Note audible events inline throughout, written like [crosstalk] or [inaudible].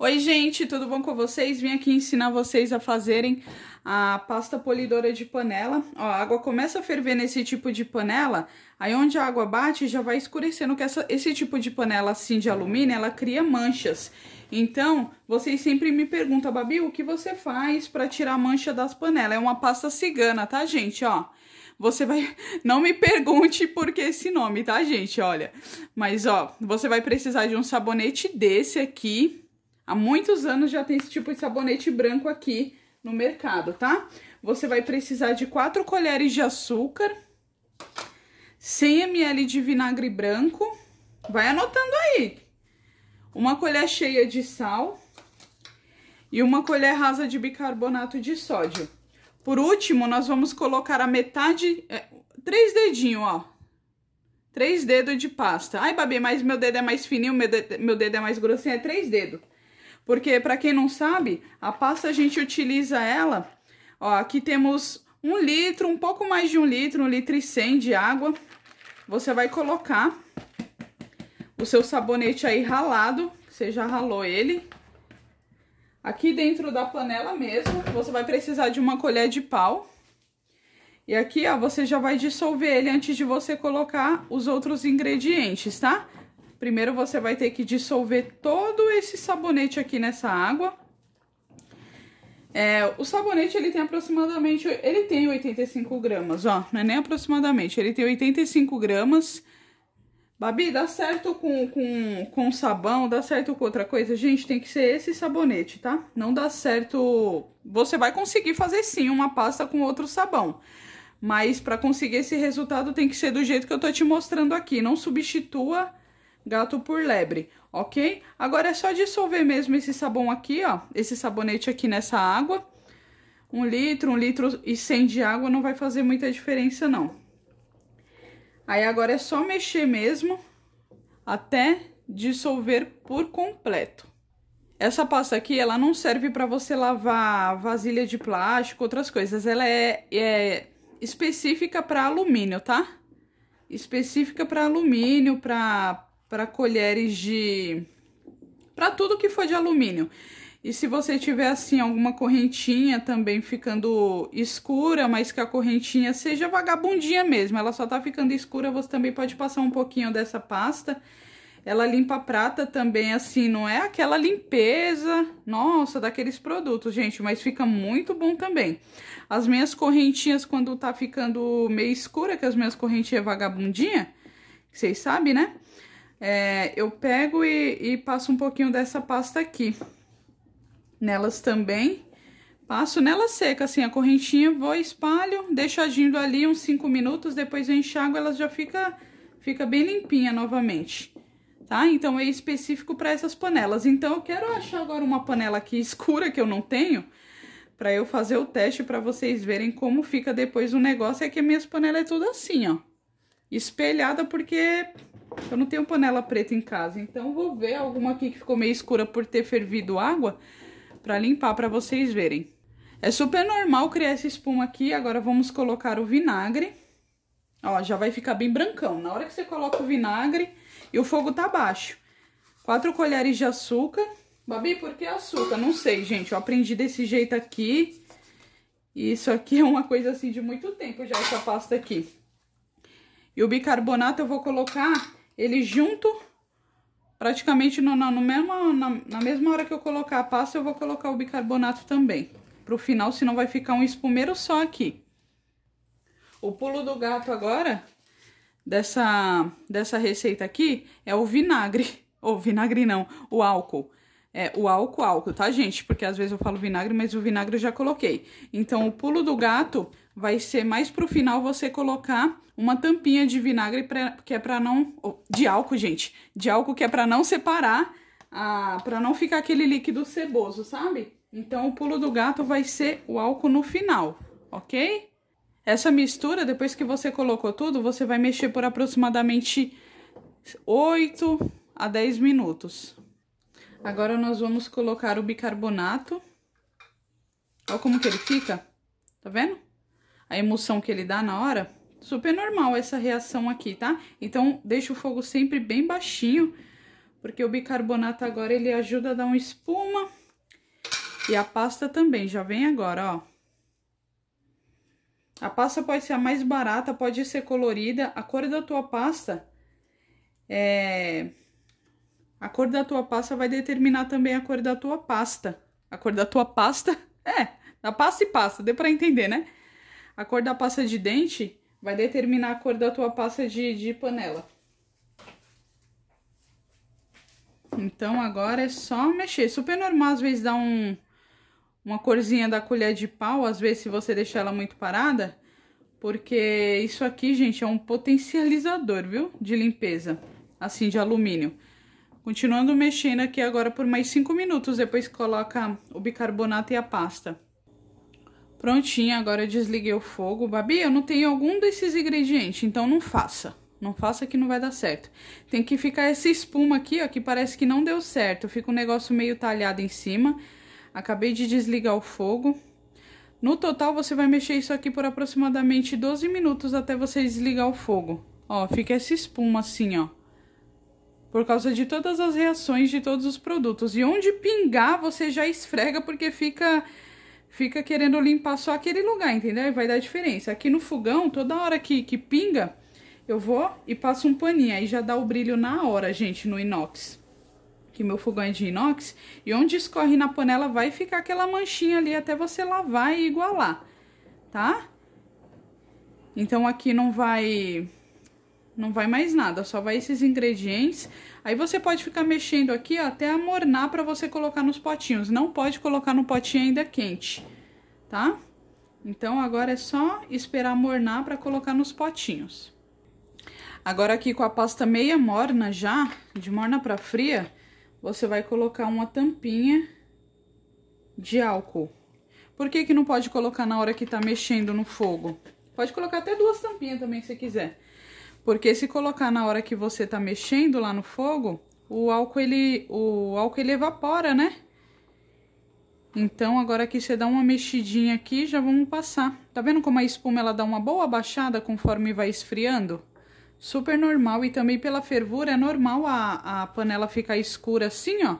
Oi, gente, tudo bom com vocês? Vim aqui ensinar vocês a fazerem a pasta polidora de panela. Ó, a água começa a ferver nesse tipo de panela, aí onde a água bate já vai escurecendo, que essa, esse tipo de panela assim de alumínio, ela cria manchas. Então, vocês sempre me perguntam, Babi, o que você faz para tirar a mancha das panelas? É uma pasta cigana, tá, gente? Ó, você vai. [laughs] Não me pergunte por que esse nome, tá, gente? Olha. Mas, ó, você vai precisar de um sabonete desse aqui Há muitos anos já tem esse tipo de sabonete branco aqui no mercado, tá? Você vai precisar de 4 colheres de açúcar, 100 ml de vinagre branco, vai anotando aí, uma colher cheia de sal e uma colher rasa de bicarbonato de sódio. Por último, nós vamos colocar a metade, é, três dedinhos, ó, três dedos de pasta. Ai, Babi, mas meu dedo é mais fininho, meu dedo, meu dedo é mais grossinho, é três dedos. Porque, para quem não sabe, a pasta a gente utiliza ela. Ó, aqui temos um litro, um pouco mais de um litro, um litro e cem de água. Você vai colocar o seu sabonete aí ralado, você já ralou ele. Aqui dentro da panela mesmo, você vai precisar de uma colher de pau. E aqui, ó, você já vai dissolver ele antes de você colocar os outros ingredientes, tá? Primeiro você vai ter que dissolver todo esse sabonete aqui nessa água. É, o sabonete ele tem aproximadamente, ele tem 85 gramas, ó, não é nem aproximadamente, ele tem 85 gramas. Babi, dá certo com, com, com sabão, dá certo com outra coisa? Gente, tem que ser esse sabonete, tá? Não dá certo... Você vai conseguir fazer sim uma pasta com outro sabão. Mas para conseguir esse resultado tem que ser do jeito que eu tô te mostrando aqui. Não substitua gato por lebre, ok? Agora é só dissolver mesmo esse sabão aqui, ó, esse sabonete aqui nessa água. Um litro, um litro e cem de água não vai fazer muita diferença, não. Aí agora é só mexer mesmo até dissolver por completo. Essa pasta aqui, ela não serve para você lavar vasilha de plástico, outras coisas. Ela é, é específica para alumínio, tá? Específica para alumínio, para para colheres de... para tudo que for de alumínio. E se você tiver, assim, alguma correntinha também ficando escura, mas que a correntinha seja vagabundinha mesmo, ela só tá ficando escura, você também pode passar um pouquinho dessa pasta. Ela limpa a prata também, assim, não é aquela limpeza, nossa, daqueles produtos, gente, mas fica muito bom também. As minhas correntinhas, quando tá ficando meio escura, que as minhas correntinhas é vagabundinha, vocês sabem, né? é, eu pego e, e passo um pouquinho dessa pasta aqui. Nelas também. Passo nela seca, assim, a correntinha, vou, espalho, deixo agindo ali uns 5 minutos, depois eu enxago, ela já fica, fica bem limpinha novamente, tá? Então, é específico para essas panelas. Então, eu quero achar agora uma panela aqui [laughs] escura que eu não tenho, para eu fazer o teste para vocês verem como fica depois o negócio. É que minhas panelas é tudo assim, ó, espelhada, porque eu não tenho panela preta em casa, então vou ver alguma aqui que ficou meio escura por ter fervido água para limpar para vocês verem. É super normal criar essa espuma aqui, agora vamos colocar o vinagre. Ó, já vai ficar bem brancão. Na hora que você coloca o vinagre e o fogo tá baixo. Quatro colheres de açúcar. Babi, por que açúcar? Não sei, gente. Eu aprendi desse jeito aqui. E isso aqui é uma coisa assim de muito tempo já, essa pasta aqui. E o bicarbonato eu vou colocar ele junto, praticamente no, no, no mesmo, na, na, mesma hora que eu colocar a pasta, eu vou colocar o bicarbonato também. Pro final, senão vai ficar um espumeiro só aqui. O pulo do gato agora, dessa, dessa receita aqui, é o vinagre. [laughs] Ou vinagre não, o álcool. É, o álcool, álcool, tá, gente? Porque às vezes eu falo vinagre, mas o vinagre eu já coloquei. Então, o pulo do gato, vai ser mais pro final você colocar uma tampinha de vinagre pra, que é para não de álcool, gente, de álcool que é para não separar, a para não ficar aquele líquido seboso, sabe? Então o pulo do gato vai ser o álcool no final, ok? Essa mistura, depois que você colocou tudo, você vai mexer por aproximadamente 8 a 10 minutos. Agora nós vamos colocar o bicarbonato. Olha como que ele fica, tá vendo? a emoção que ele dá na hora, super normal essa reação aqui, tá? Então, deixa o fogo sempre bem baixinho, porque o bicarbonato agora ele ajuda a dar uma espuma. E a pasta também, já vem agora, ó. A pasta pode ser a mais barata, pode ser colorida. A cor da tua pasta é... A cor da tua pasta vai determinar também a cor da tua pasta. A cor da tua pasta? [laughs] É, da pasta e pasta, deu pra entender, né? A cor da pasta de dente vai determinar a cor da tua pasta de, de panela. Então agora é só mexer. Super normal às vezes dar um, uma corzinha da colher de pau, às vezes se você deixar ela muito parada. Porque isso aqui, gente, é um potencializador, viu? De limpeza, assim, de alumínio. Continuando mexendo aqui agora por mais 5 minutos, depois coloca o bicarbonato e a pasta. Prontinho, agora eu desliguei o fogo. Babi, eu não tenho algum desses ingredientes, então não faça. Não faça que não vai dar certo. Tem que ficar essa espuma aqui, ó, que parece que não deu certo. Fica um negócio meio talhado em cima. Acabei de desligar o fogo. No total, você vai mexer isso aqui por aproximadamente 12 minutos até você desligar o fogo. Ó, fica essa espuma assim, ó. Por causa de todas as reações de todos os produtos. E onde pingar, você já esfrega, porque fica fica querendo limpar só aquele lugar, entendeu? E vai dar diferença. Aqui no fogão, toda hora que, que pinga, eu vou e passo um paninho. Aí já dá o brilho na hora, gente, no inox. Que meu fogão é de inox. E onde escorre na panela vai ficar aquela manchinha ali até você lavar e igualar, tá? Então aqui não vai não vai mais nada, só vai esses ingredientes. Aí você pode ficar mexendo aqui ó, até amornar para você colocar nos potinhos. Não pode colocar no potinho ainda quente, tá? Então agora é só esperar amornar para colocar nos potinhos. Agora aqui com a pasta meia morna já, de morna para fria, você vai colocar uma tampinha de álcool. Por que que não pode colocar na hora que tá mexendo no fogo? Pode colocar até duas tampinhas também se quiser. Porque se colocar na hora que você tá mexendo lá no fogo, o álcool ele, o álcool ele evapora, né? Então agora que você dá uma mexidinha aqui, já vamos passar. Tá vendo como a espuma ela dá uma boa baixada conforme vai esfriando? Super normal e também pela fervura é normal a, a panela ficar escura assim, ó.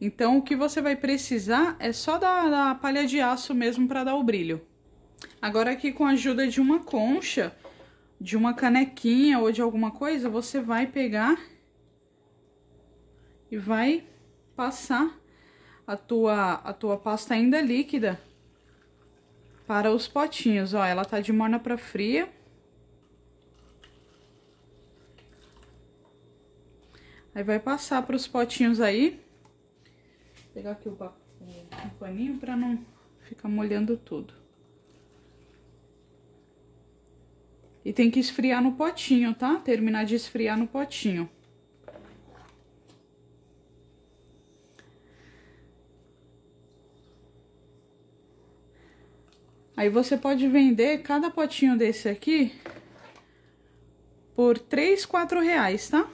Então o que você vai precisar é só da, da palha de aço mesmo para dar o brilho. Agora aqui com a ajuda de uma concha, de uma canequinha ou de alguma coisa, você vai pegar e vai passar a tua, a tua pasta ainda líquida para os potinhos, ó, ela tá de morna para fria. Aí vai passar para os potinhos aí. Vou pegar aqui o paninho para não ficar molhando tudo. E tem que esfriar no potinho, tá? Terminar de esfriar no potinho. Aí você pode vender cada potinho desse aqui por 3, 4 reais, tá?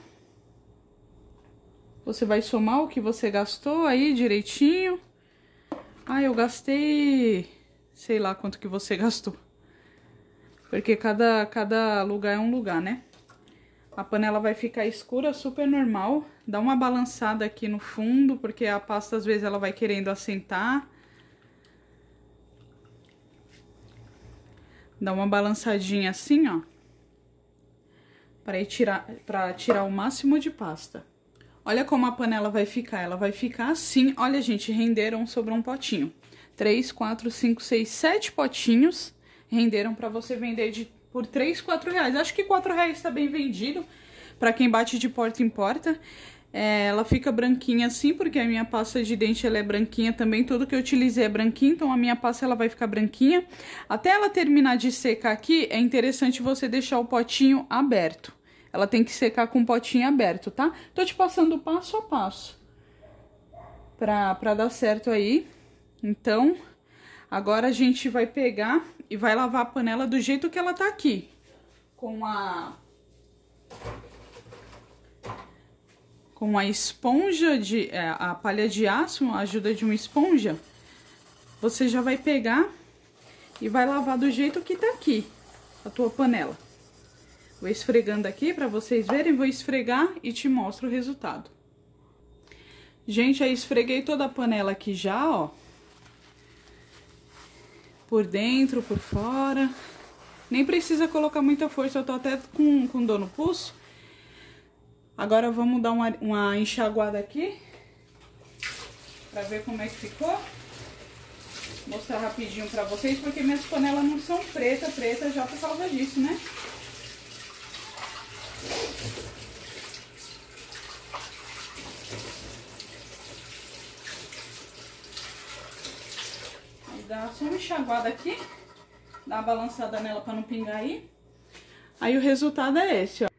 Você vai somar o que você gastou aí direitinho. Ah, eu gastei... Sei lá quanto que você gastou. Porque cada, cada lugar é um lugar, né? A panela vai ficar escura, super normal. Dá uma balançada aqui no fundo, porque a pasta às vezes ela vai querendo assentar. Dá uma balançadinha assim, ó. Para tirar, pra tirar o máximo de pasta. Olha como a panela vai ficar. Ela vai ficar assim. Olha, gente, renderam, sobre um potinho. três quatro cinco seis sete potinhos renderam para você vender de, por 3, 4 reais. Acho que 4 reais está bem vendido para quem bate de porta em porta. É, ela fica branquinha assim, porque a minha pasta de dente ela é branquinha também. Tudo que eu utilizei é branquinho, então a minha pasta ela vai ficar branquinha. Até ela terminar de secar aqui, é interessante você deixar o potinho aberto. Ela tem que secar com o potinho aberto, tá? Tô te passando passo a passo pra, pra dar certo aí. Então, agora a gente vai pegar e vai lavar a panela do jeito que ela tá aqui. Com a... Com a esponja de... É, a palha de aço, a ajuda de uma esponja, você já vai pegar e vai lavar do jeito que tá aqui, a tua panela. Vou esfregando aqui para vocês verem, vou esfregar e te mostro o resultado. Gente, aí esfreguei toda a panela aqui já, ó por dentro, por fora. Nem precisa colocar muita força, eu tô até com, com dor no pulso. Agora vamos dar uma, uma enxaguada aqui, pra ver como é que ficou. mostrar rapidinho pra vocês, porque minhas panelas não são preta, preta já por causa disso, né? dar só uma enxaguada aqui, dá uma balançada nela para não pingar aí. Aí o resultado é esse, ó.